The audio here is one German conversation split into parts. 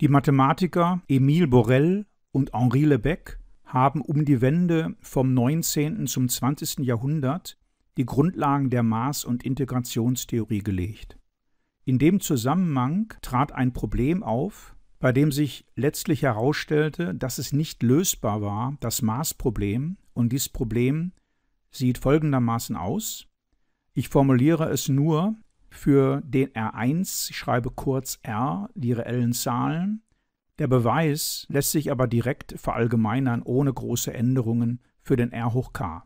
Die Mathematiker Emile Borel und Henri Lebesgue haben um die Wende vom 19. zum 20. Jahrhundert die Grundlagen der Maß- und Integrationstheorie gelegt. In dem Zusammenhang trat ein Problem auf, bei dem sich letztlich herausstellte, dass es nicht lösbar war, das Maßproblem, und dieses Problem sieht folgendermaßen aus. Ich formuliere es nur für den R1, ich schreibe kurz R, die reellen Zahlen. Der Beweis lässt sich aber direkt verallgemeinern ohne große Änderungen für den R hoch k.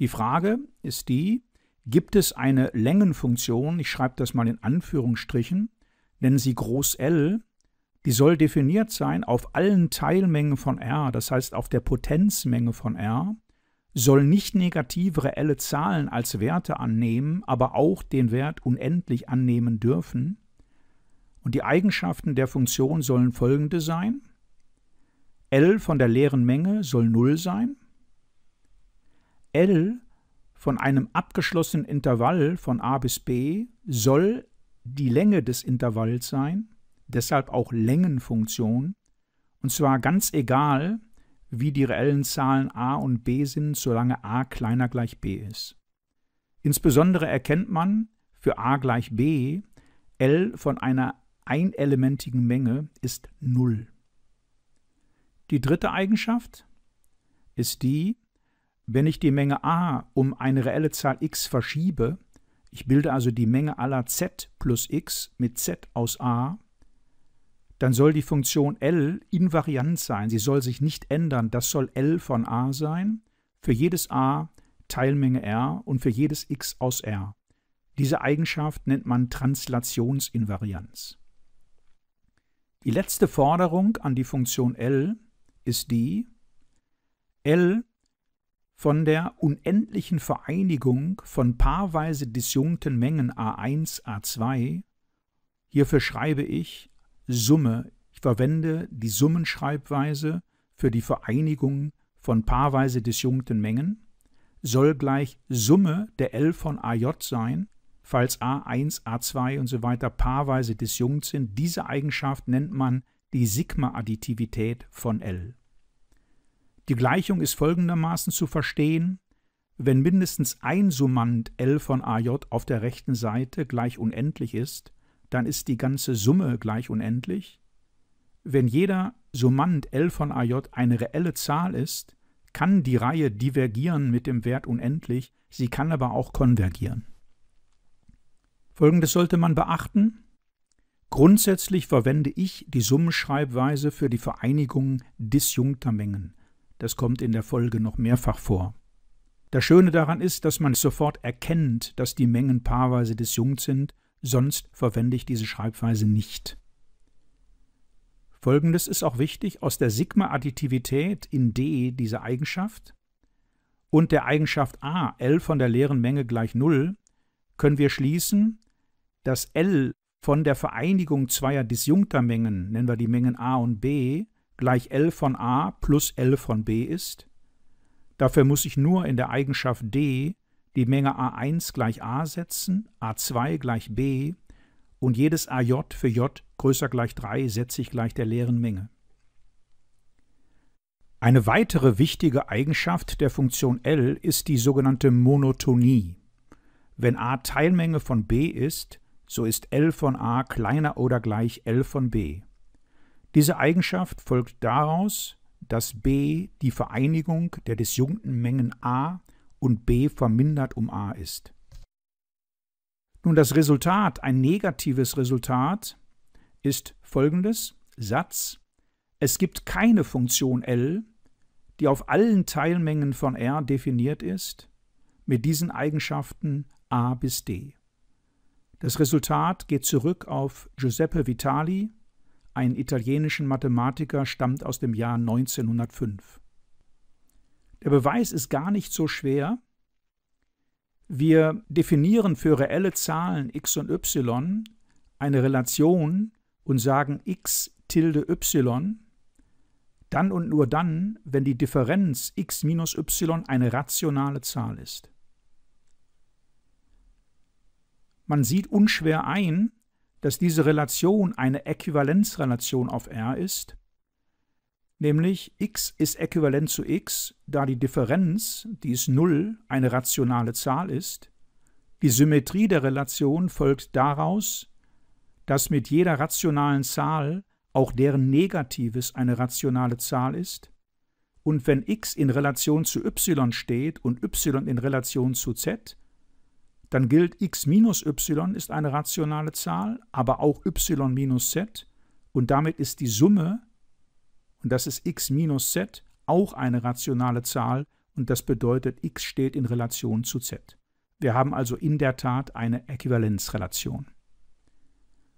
Die Frage ist die, gibt es eine Längenfunktion, ich schreibe das mal in Anführungsstrichen, nennen sie groß L, die soll definiert sein auf allen Teilmengen von R, das heißt auf der Potenzmenge von R, soll nicht negative reelle Zahlen als Werte annehmen, aber auch den Wert unendlich annehmen dürfen. Und die Eigenschaften der Funktion sollen folgende sein. L von der leeren Menge soll 0 sein. L von einem abgeschlossenen Intervall von a bis b soll die Länge des Intervalls sein, deshalb auch Längenfunktion, und zwar ganz egal, wie die reellen Zahlen a und b sind, solange a kleiner gleich b ist. Insbesondere erkennt man für a gleich b, L von einer einelementigen Menge ist 0. Die dritte Eigenschaft ist die, wenn ich die Menge a um eine reelle Zahl x verschiebe, ich bilde also die Menge aller z plus x mit z aus a, dann soll die Funktion L invariant sein. Sie soll sich nicht ändern. Das soll L von a sein. Für jedes a Teilmenge R und für jedes x aus R. Diese Eigenschaft nennt man Translationsinvarianz. Die letzte Forderung an die Funktion L ist die L von der unendlichen Vereinigung von paarweise disjunkten Mengen A1, A2, hierfür schreibe ich Summe. Ich verwende die Summenschreibweise für die Vereinigung von paarweise disjunkten Mengen, soll gleich Summe der L von AJ sein, falls A1, A2 und so weiter paarweise disjunkt sind. Diese Eigenschaft nennt man die Sigma-Additivität von L. Die Gleichung ist folgendermaßen zu verstehen, wenn mindestens ein Summand L von AJ auf der rechten Seite gleich unendlich ist, dann ist die ganze Summe gleich unendlich. Wenn jeder Summand L von AJ eine reelle Zahl ist, kann die Reihe divergieren mit dem Wert unendlich, sie kann aber auch konvergieren. Folgendes sollte man beachten. Grundsätzlich verwende ich die Summenschreibweise für die Vereinigung disjunkter Mengen. Das kommt in der Folge noch mehrfach vor. Das Schöne daran ist, dass man sofort erkennt, dass die Mengen paarweise disjunkt sind sonst verwende ich diese Schreibweise nicht. Folgendes ist auch wichtig, aus der Sigma-Additivität in D, diese Eigenschaft, und der Eigenschaft A, L von der leeren Menge gleich 0, können wir schließen, dass L von der Vereinigung zweier disjunkter Mengen, nennen wir die Mengen A und B, gleich L von A plus L von B ist. Dafür muss ich nur in der Eigenschaft D die Menge a1 gleich a setzen, a2 gleich b und jedes aj für j größer gleich 3 setze ich gleich der leeren Menge. Eine weitere wichtige Eigenschaft der Funktion L ist die sogenannte Monotonie. Wenn a Teilmenge von b ist, so ist L von a kleiner oder gleich L von b. Diese Eigenschaft folgt daraus, dass b die Vereinigung der disjunkten Mengen a und b vermindert um a ist. Nun das Resultat, ein negatives Resultat, ist folgendes Satz. Es gibt keine Funktion L, die auf allen Teilmengen von R definiert ist, mit diesen Eigenschaften a bis d. Das Resultat geht zurück auf Giuseppe Vitali, einen italienischen Mathematiker, stammt aus dem Jahr 1905. Der Beweis ist gar nicht so schwer. Wir definieren für reelle Zahlen x und y eine Relation und sagen x tilde y, dann und nur dann, wenn die Differenz x minus y eine rationale Zahl ist. Man sieht unschwer ein, dass diese Relation eine Äquivalenzrelation auf R ist nämlich x ist äquivalent zu x, da die Differenz, die ist 0, eine rationale Zahl ist. Die Symmetrie der Relation folgt daraus, dass mit jeder rationalen Zahl auch deren Negatives eine rationale Zahl ist. Und wenn x in Relation zu y steht und y in Relation zu z, dann gilt x minus y ist eine rationale Zahl, aber auch y minus z und damit ist die Summe und das ist x minus z, auch eine rationale Zahl und das bedeutet, x steht in Relation zu z. Wir haben also in der Tat eine Äquivalenzrelation.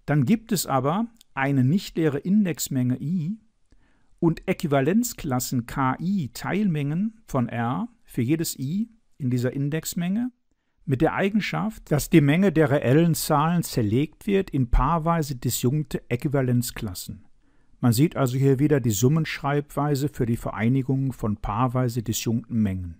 Dann gibt es aber eine nicht leere Indexmenge i und Äquivalenzklassen ki Teilmengen von R für jedes i in dieser Indexmenge mit der Eigenschaft, dass die Menge der reellen Zahlen zerlegt wird in paarweise disjunkte Äquivalenzklassen. Man sieht also hier wieder die Summenschreibweise für die Vereinigung von paarweise disjunkten Mengen.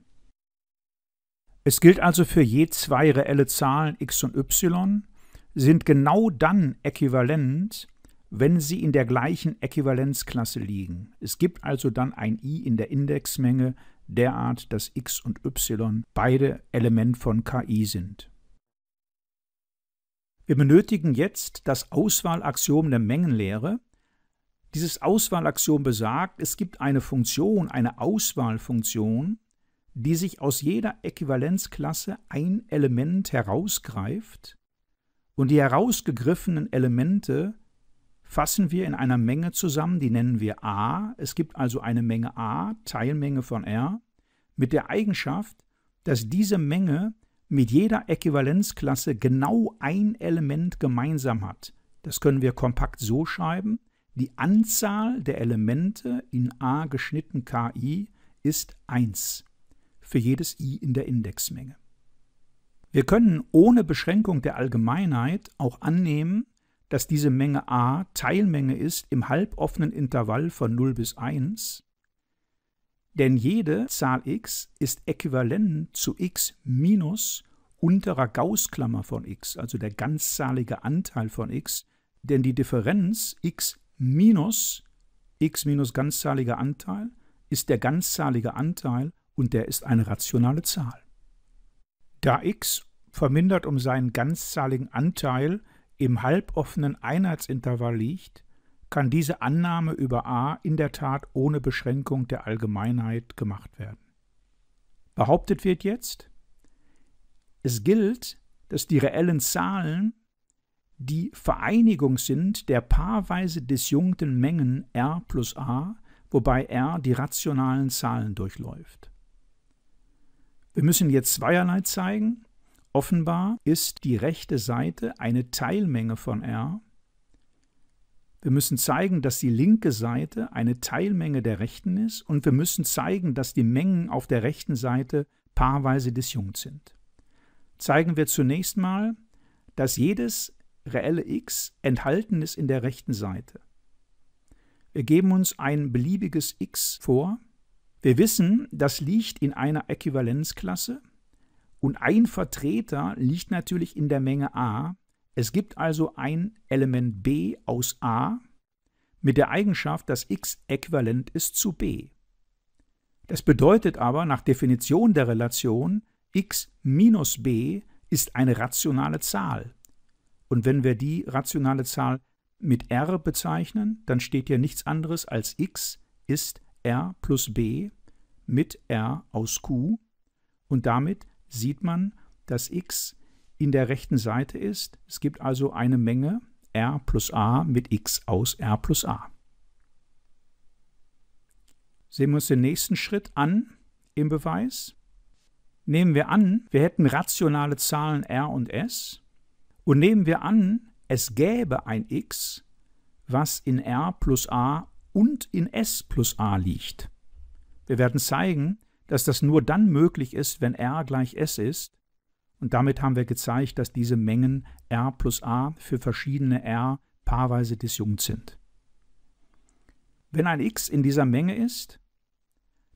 Es gilt also für je zwei reelle Zahlen x und y, sind genau dann äquivalent, wenn sie in der gleichen Äquivalenzklasse liegen. Es gibt also dann ein i in der Indexmenge derart, dass x und y beide Element von ki sind. Wir benötigen jetzt das Auswahlaxiom der Mengenlehre, dieses Auswahlaxiom besagt, es gibt eine Funktion, eine Auswahlfunktion, die sich aus jeder Äquivalenzklasse ein Element herausgreift und die herausgegriffenen Elemente fassen wir in einer Menge zusammen, die nennen wir A. Es gibt also eine Menge A, Teilmenge von R, mit der Eigenschaft, dass diese Menge mit jeder Äquivalenzklasse genau ein Element gemeinsam hat. Das können wir kompakt so schreiben. Die Anzahl der Elemente in A geschnitten KI ist 1 für jedes i in der Indexmenge. Wir können ohne Beschränkung der Allgemeinheit auch annehmen, dass diese Menge a Teilmenge ist im halboffenen Intervall von 0 bis 1, denn jede Zahl x ist äquivalent zu x minus unterer Gaußklammer von x, also der ganzzahlige Anteil von x, denn die Differenz x minus x minus ganzzahliger Anteil ist der ganzzahlige Anteil und der ist eine rationale Zahl. Da x vermindert um seinen ganzzahligen Anteil im halboffenen Einheitsintervall liegt, kann diese Annahme über a in der Tat ohne Beschränkung der Allgemeinheit gemacht werden. Behauptet wird jetzt, es gilt, dass die reellen Zahlen die Vereinigung sind der paarweise disjunkten Mengen R plus A, wobei R die rationalen Zahlen durchläuft. Wir müssen jetzt zweierlei zeigen. Offenbar ist die rechte Seite eine Teilmenge von R. Wir müssen zeigen, dass die linke Seite eine Teilmenge der rechten ist und wir müssen zeigen, dass die Mengen auf der rechten Seite paarweise disjunkt sind. Zeigen wir zunächst mal, dass jedes reelle x enthalten ist in der rechten Seite. Wir geben uns ein beliebiges x vor. Wir wissen, das liegt in einer Äquivalenzklasse und ein Vertreter liegt natürlich in der Menge a. Es gibt also ein Element b aus a mit der Eigenschaft, dass x äquivalent ist zu b. Das bedeutet aber nach Definition der Relation, x minus b ist eine rationale Zahl. Und wenn wir die rationale Zahl mit r bezeichnen, dann steht hier nichts anderes als x ist r plus b mit r aus q. Und damit sieht man, dass x in der rechten Seite ist. Es gibt also eine Menge r plus a mit x aus r plus a. Sehen wir uns den nächsten Schritt an im Beweis. Nehmen wir an, wir hätten rationale Zahlen r und s und nehmen wir an, es gäbe ein x, was in R plus a und in S plus a liegt. Wir werden zeigen, dass das nur dann möglich ist, wenn R gleich S ist. Und damit haben wir gezeigt, dass diese Mengen R plus a für verschiedene R paarweise disjunkt sind. Wenn ein x in dieser Menge ist,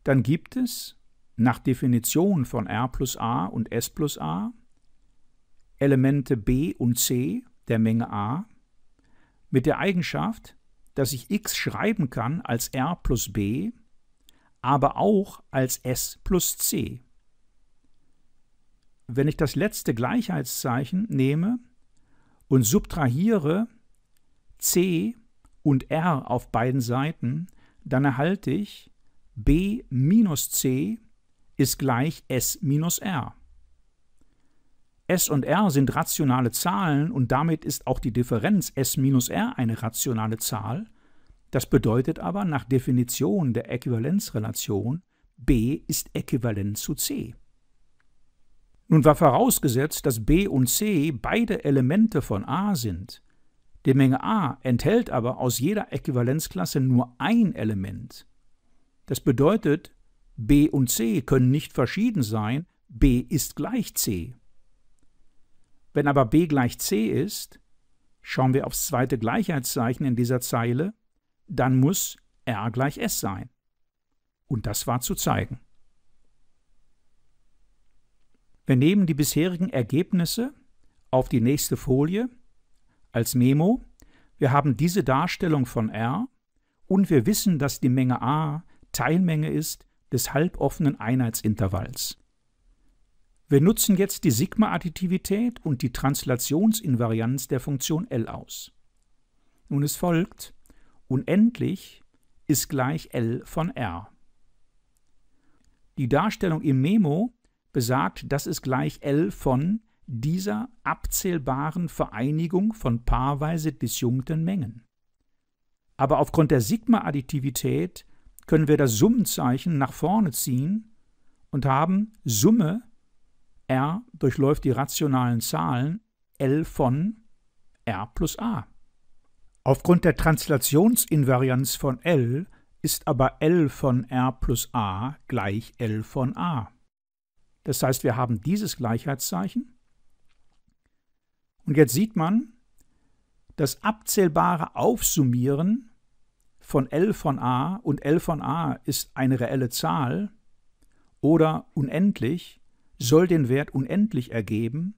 dann gibt es nach Definition von R plus a und S plus a Elemente B und C der Menge A mit der Eigenschaft, dass ich x schreiben kann als r plus b, aber auch als s plus c. Wenn ich das letzte Gleichheitszeichen nehme und subtrahiere c und r auf beiden Seiten, dann erhalte ich b minus c ist gleich s minus r. S und R sind rationale Zahlen und damit ist auch die Differenz S minus R eine rationale Zahl. Das bedeutet aber nach Definition der Äquivalenzrelation, B ist äquivalent zu C. Nun war vorausgesetzt, dass B und C beide Elemente von A sind. Die Menge A enthält aber aus jeder Äquivalenzklasse nur ein Element. Das bedeutet, B und C können nicht verschieden sein, B ist gleich C. Wenn aber b gleich c ist, schauen wir aufs zweite Gleichheitszeichen in dieser Zeile, dann muss r gleich s sein. Und das war zu zeigen. Wir nehmen die bisherigen Ergebnisse auf die nächste Folie als Memo. Wir haben diese Darstellung von R und wir wissen, dass die Menge A Teilmenge ist des halboffenen Einheitsintervalls. Wir nutzen jetzt die Sigma-Additivität und die Translationsinvarianz der Funktion L aus. Nun es folgt, unendlich ist gleich L von R. Die Darstellung im Memo besagt, dass es gleich L von dieser abzählbaren Vereinigung von paarweise disjunkten Mengen. Aber aufgrund der Sigma-Additivität können wir das Summenzeichen nach vorne ziehen und haben Summe R durchläuft die rationalen Zahlen L von R plus A. Aufgrund der Translationsinvarianz von L ist aber L von R plus A gleich L von A. Das heißt, wir haben dieses Gleichheitszeichen. Und jetzt sieht man, das abzählbare Aufsummieren von L von A und L von A ist eine reelle Zahl oder unendlich, soll den Wert unendlich ergeben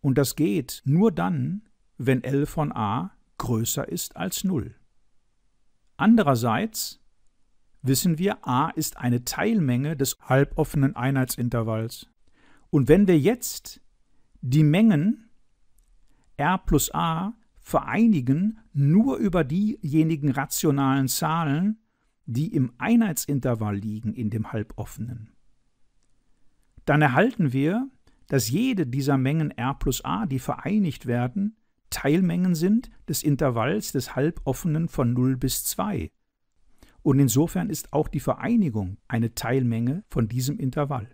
und das geht nur dann, wenn L von a größer ist als 0. Andererseits wissen wir, a ist eine Teilmenge des halboffenen Einheitsintervalls. Und wenn wir jetzt die Mengen r plus a vereinigen nur über diejenigen rationalen Zahlen, die im Einheitsintervall liegen in dem halboffenen dann erhalten wir, dass jede dieser Mengen R plus A, die vereinigt werden, Teilmengen sind des Intervalls des halboffenen von 0 bis 2. Und insofern ist auch die Vereinigung eine Teilmenge von diesem Intervall.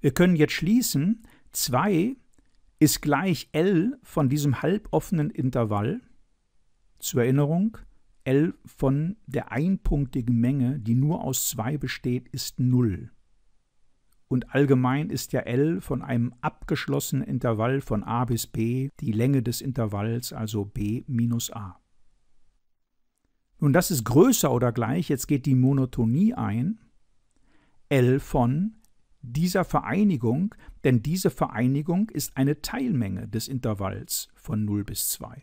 Wir können jetzt schließen, 2 ist gleich L von diesem halboffenen Intervall. Zur Erinnerung, L von der einpunktigen Menge, die nur aus 2 besteht, ist 0 und allgemein ist ja L von einem abgeschlossenen Intervall von a bis b die Länge des Intervalls, also b minus a. Nun, das ist größer oder gleich, jetzt geht die Monotonie ein, L von dieser Vereinigung, denn diese Vereinigung ist eine Teilmenge des Intervalls von 0 bis 2.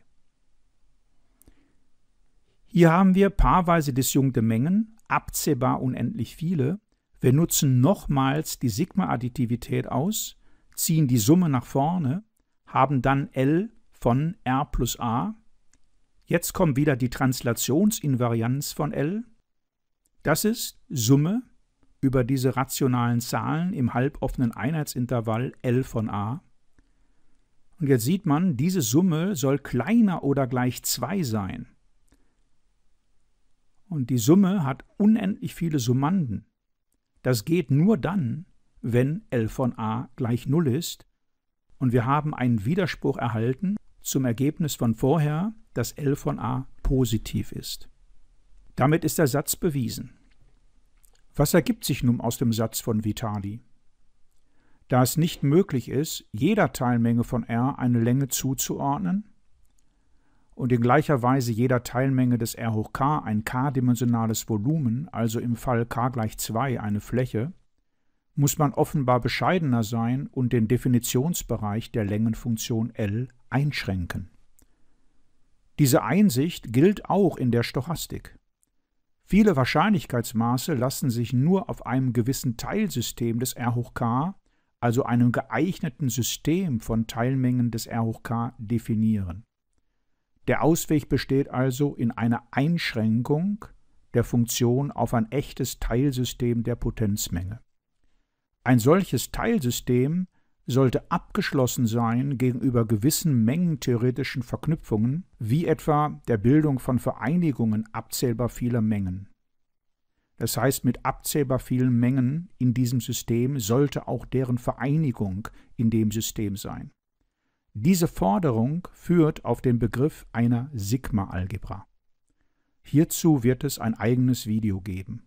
Hier haben wir paarweise disjunkte Mengen, abzählbar unendlich viele, wir nutzen nochmals die Sigma-Additivität aus, ziehen die Summe nach vorne, haben dann L von R plus A. Jetzt kommt wieder die Translationsinvarianz von L. Das ist Summe über diese rationalen Zahlen im halboffenen Einheitsintervall L von A. Und jetzt sieht man, diese Summe soll kleiner oder gleich 2 sein. Und die Summe hat unendlich viele Summanden. Das geht nur dann, wenn L von a gleich 0 ist und wir haben einen Widerspruch erhalten zum Ergebnis von vorher, dass L von a positiv ist. Damit ist der Satz bewiesen. Was ergibt sich nun aus dem Satz von Vitali? Da es nicht möglich ist, jeder Teilmenge von R eine Länge zuzuordnen, und in gleicher Weise jeder Teilmenge des R hoch k ein k-dimensionales Volumen, also im Fall k gleich 2 eine Fläche, muss man offenbar bescheidener sein und den Definitionsbereich der Längenfunktion L einschränken. Diese Einsicht gilt auch in der Stochastik. Viele Wahrscheinlichkeitsmaße lassen sich nur auf einem gewissen Teilsystem des R hoch k, also einem geeigneten System von Teilmengen des R hoch k, definieren. Der Ausweg besteht also in einer Einschränkung der Funktion auf ein echtes Teilsystem der Potenzmenge. Ein solches Teilsystem sollte abgeschlossen sein gegenüber gewissen mengentheoretischen Verknüpfungen, wie etwa der Bildung von Vereinigungen abzählbar vieler Mengen. Das heißt, mit abzählbar vielen Mengen in diesem System sollte auch deren Vereinigung in dem System sein. Diese Forderung führt auf den Begriff einer Sigma-Algebra. Hierzu wird es ein eigenes Video geben.